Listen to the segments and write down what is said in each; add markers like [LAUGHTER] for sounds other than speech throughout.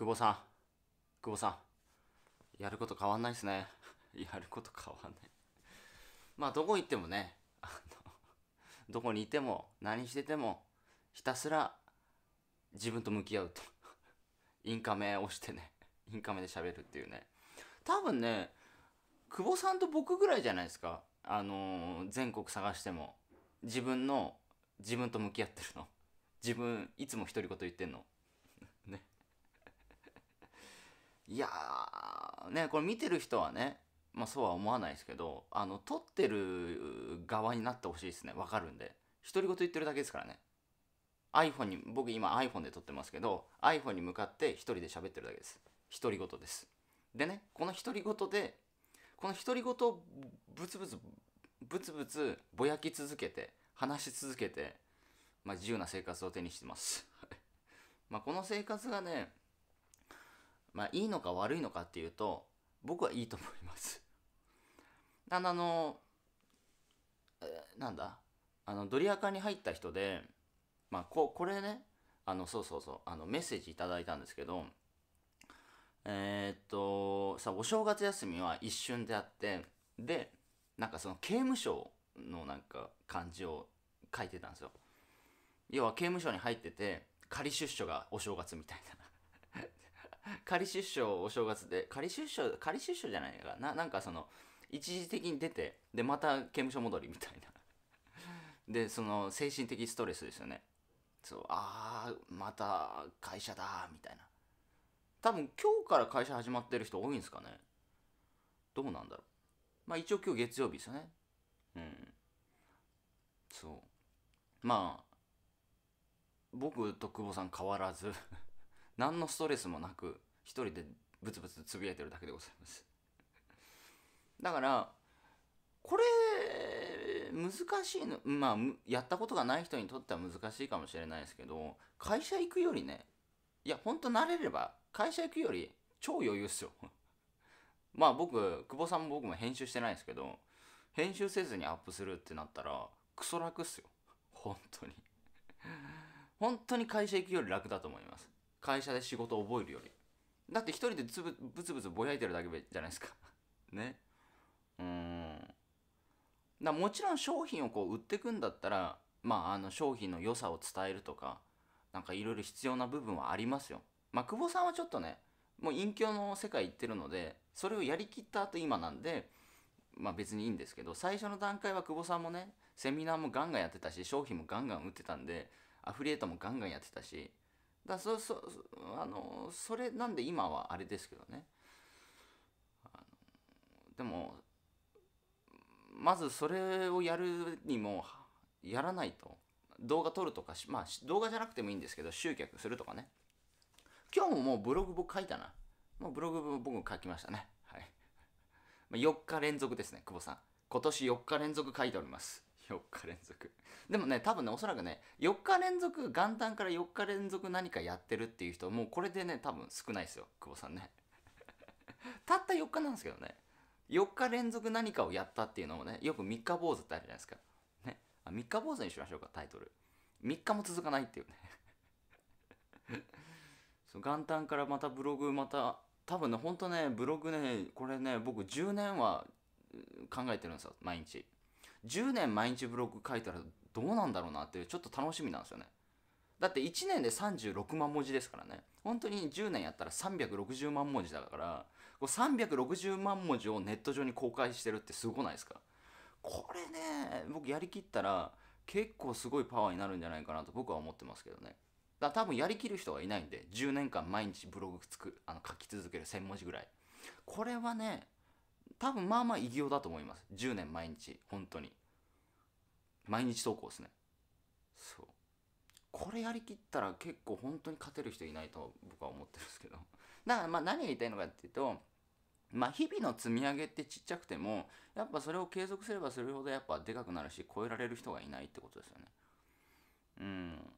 久保さん久保さんやること変わんないですね [LAUGHS] やること変わんないまあどこ行ってもねあの [LAUGHS] どこにいても何しててもひたすら自分と向き合うと [LAUGHS] インカメをしてねインカメで喋るっていうね多分ね久保さんと僕ぐらいじゃないですかあの全国探しても自分の自分と向き合ってるの自分いつも独り言言ってんのいやー、ね、これ見てる人はね、まあそうは思わないですけど、あの、撮ってる側になってほしいですね。わかるんで。独り言言ってるだけですからね。iPhone に、僕今 iPhone で撮ってますけど、iPhone に向かって一人で喋ってるだけです。独り言です。でね、この独り言で、この独り言をブツブツ、ブツブツぼやき続けて、話し続けて、まあ自由な生活を手にしてます。[LAUGHS] まあこの生活がね、まあいいのか悪いのかっていうと僕はいいと思います [LAUGHS] あのなんだあのドリアカに入った人でまあここれねあのそうそうそうあのメッセージいただいたんですけどえー、っとさお正月休みは一瞬であってでなんかその刑務所のなんか感じを書いてたんですよ要は刑務所に入ってて仮出所がお正月みたいな [LAUGHS] [LAUGHS] 仮出所お正月で、仮出所、仮出所じゃないかな、なんかその、一時的に出て、で、また刑務所戻りみたいな。[LAUGHS] で、その、精神的ストレスですよね。そう、あー、また会社だみたいな。多分今日から会社始まってる人多いんですかね。どうなんだろう。まあ一応今日月曜日ですよね。うん。そう。まあ、僕と久保さん変わらず何のストレスもなく一人でブツブツつぶやいてるだけでございます [LAUGHS] だからこれ難しいのまあやったことがない人にとっては難しいかもしれないですけど会社行くよりねいやほんと慣れれば会社行くより超余裕っすよ [LAUGHS] まあ僕久保さんも僕も編集してないですけど編集せずにアップするってなったらクソ楽っすよ本当に本当に会社行くより楽だと思います会社で仕事を覚えるよりだって一人でつぶぶつぶつぼやいてるだけじゃないですか [LAUGHS] ねうんだもちろん商品をこう売ってくんだったらまああの商品の良さを伝えるとかなんかいろいろ必要な部分はありますよまあ久保さんはちょっとねもう隠居の世界行ってるのでそれをやりきった後今なんでまあ別にいいんですけど最初の段階は久保さんもねセミナーもガンガンやってたし商品もガンガン売ってたんでアフリエイトもガンガンやってたしだそそあのそれなんで今はあれですけどねでもまずそれをやるにもやらないと動画撮るとかまあ動画じゃなくてもいいんですけど集客するとかね今日ももうブログ僕書いたなもうブログ僕書きましたねはい4日連続ですね久保さん今年4日連続書いております4日連続でもね、多分ね、おそらくね、4日連続、元旦から4日連続何かやってるっていう人、もうこれでね、多分少ないですよ、久保さんね。[LAUGHS] たった4日なんですけどね。4日連続何かをやったっていうのもね、よく3日坊主ってあるじゃないですか。ね。あ3日坊主にしましょうか、タイトル。3日も続かないっていうね [LAUGHS] そう元旦からまたブログ、また、多分ね、ほんとね、ブログね、これね、僕10年は考えてるんですよ、毎日。10年毎日ブログ書いたらどうなんだろうなっていうちょっと楽しみなんですよねだって1年で36万文字ですからね本当に10年やったら360万文字だからこ360万文字をネット上に公開してるってすごないですかこれね僕やりきったら結構すごいパワーになるんじゃないかなと僕は思ってますけどねだから多分やりきる人はいないんで10年間毎日ブログつくあの書き続ける1000文字ぐらいこれはね多分まあまあ偉業だと思います10年毎日本当に毎日投稿ですねそうこれやりきったら結構本当に勝てる人いないと僕は思ってるんですけど [LAUGHS] だからまあ何が言いたいのかっていうとまあ日々の積み上げってちっちゃくてもやっぱそれを継続すればするほどやっぱでかくなるし超えられる人がいないってことですよねうんだか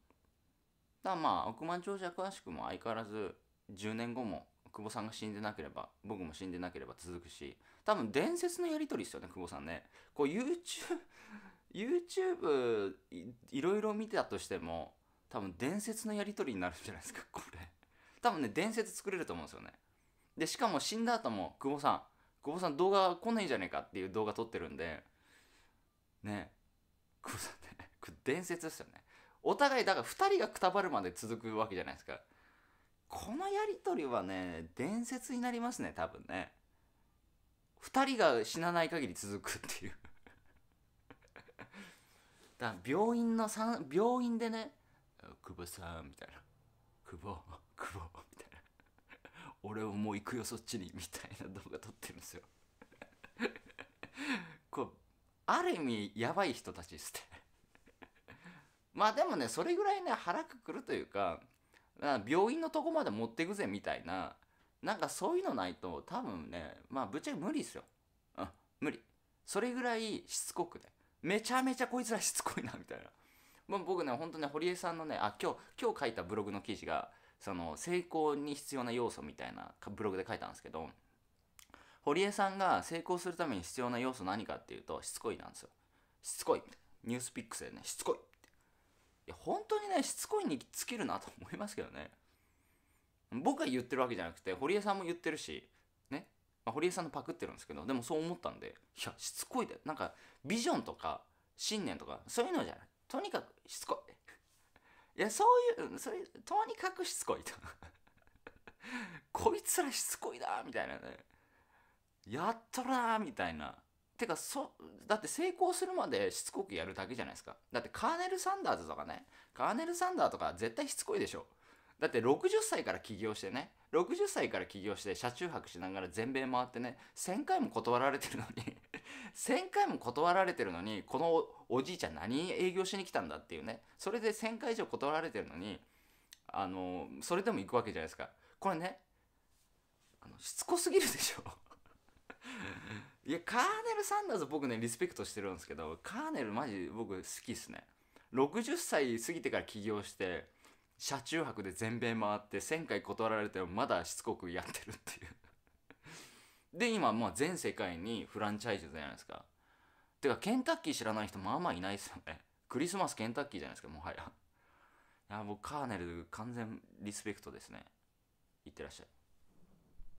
らまあ億万長者詳しくも相変わらず10年後も久保さんが死んでなければ僕も死んでなければ続くし多分伝説のやり取りですよね久保さんねこう YouTube, YouTube いろいろ見てたとしても多分伝説のやり取りになるんじゃないですかこれ多分ね伝説作れると思うんですよねでしかも死んだ後も久保さん久保さん動画来ないんじゃねえかっていう動画撮ってるんでね久保さんね伝説ですよねお互いだから2人がくたばるまで続くわけじゃないですかこのやり取りはね伝説になりますね多分ね2人が死なない限り続くっていう [LAUGHS] だ病院の病院でね「久保さん」みたいな「久保久保」みたいな「俺をもう行くよそっちに」みたいな動画撮ってるんですよ [LAUGHS] こうある意味やばい人たちですて [LAUGHS] まあでもねそれぐらいね腹くくるというか病院のとこまで持ってくぜみたいななんかそういうのないと多分ねまあぶっちゃけ無理ですようん無理それぐらいしつこくねめちゃめちゃこいつらしつこいなみたいな、もう僕ね本当ね堀江さんのねあ今日今日書いたブログの記事がその成功に必要な要素みたいなブログで書いたんですけど堀江さんが成功するために必要な要素何かっていうとしつこいなんですよしつこいニュースピックスでねしつこいいや本当にねしつこいに尽きるなと思いますけどね僕が言ってるわけじゃなくて堀江さんも言ってるしね、まあ、堀江さんのパクってるんですけどでもそう思ったんでいやしつこいでなんかビジョンとか信念とかそういうのじゃないとにかくしつこいいやそういうそれとにかくしつこいとこいつらしつこいだみたいなねやっとなみたいなてかそ、だって成功するまでしつこくやるだけじゃないですか。だってカーネル・サンダーズとかね、カーネル・サンダーとか絶対しつこいでしょ。だって60歳から起業してね、60歳から起業して車中泊しながら全米回ってね、1000回も断られてるのに1000 [LAUGHS] 回も断られてるのに、このおじいちゃん何営業しに来たんだっていうね、それで1000回以上断られてるのに、あの、それでも行くわけじゃないですか。これね、あのしつこすぎるでしょいや、カーネル・サンダース僕ね、リスペクトしてるんですけど、カーネルマジ僕好きっすね。60歳過ぎてから起業して、車中泊で全米回って1000回断られてもまだしつこくやってるっていうで、今もう全世界にフランチャイズじゃないですか。てか、ケンタッキー知らない人まあまあいないですよね。クリスマスケンタッキーじゃないですか、もはや。いや、僕カーネル完全リスペクトですね。いってらっしゃい。